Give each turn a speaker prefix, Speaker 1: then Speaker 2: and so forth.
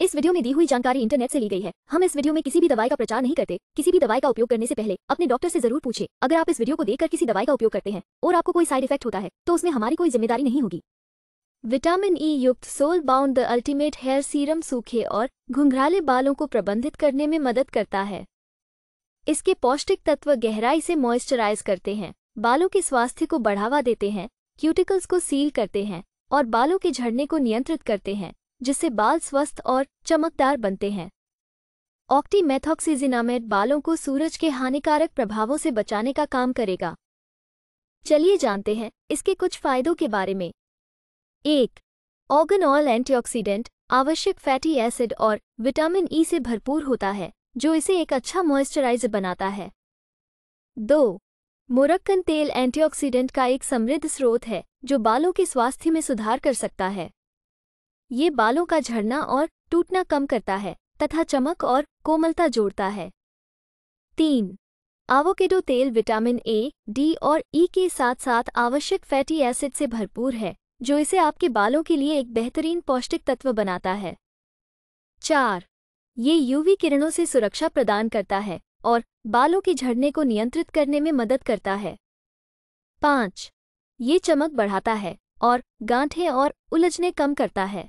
Speaker 1: इस वीडियो में दी हुई जानकारी इंटरनेट से ली गई है हम इस वीडियो में किसी भी दवाई का प्रचार नहीं करते किसी भी दवाई का उपयोग करने से पहले अपने डॉक्टर से जरूर पूछे अगर आप इस वीडियो को देखकर किसी दवाई का उपयोग करते हैं और आपको कोई साइड इफेक्ट होता है तो उसमें हमारी कोई जिम्मेदारी नहीं होगी
Speaker 2: विटामिन ई e युक्त soul bound the ultimate hair serum सूखे और घुंघराले बालों को प्रबंधित करने में मदद करता है इसके पौष्टिक तत्व गहराई से मॉइस्चराइज करते हैं बालों के स्वास्थ्य को बढ़ावा देते हैं क्यूटिकल्स को सील करते हैं और बालों के झड़ने को नियंत्रित करते हैं जिससे बाल स्वस्थ और चमकदार बनते हैं ऑक्टी बालों को सूरज के हानिकारक प्रभावों से बचाने का काम करेगा चलिए जानते हैं इसके कुछ फायदों के बारे में एक ऑर्गन ऑयल एंटीऑक्सीडेंट आवश्यक फैटी एसिड और विटामिन ई e से भरपूर होता है जो इसे एक अच्छा मॉइस्चराइजर बनाता है दो मोरक्कन तेल एंटीऑक्सीडेंट का एक समृद्ध स्रोत है जो बालों के स्वास्थ्य में सुधार कर सकता है ये बालों का झड़ना और टूटना कम करता है तथा चमक और कोमलता जोड़ता है तीन आवोकेडो तेल विटामिन ए डी और ई e के साथ साथ आवश्यक फैटी एसिड से भरपूर है जो इसे आपके बालों के लिए एक बेहतरीन पौष्टिक तत्व बनाता है चार ये यूवी किरणों से सुरक्षा प्रदान करता है और बालों के झड़ने को नियंत्रित करने में मदद करता है पाँच ये चमक बढ़ाता है और गांठें और उलझने कम करता है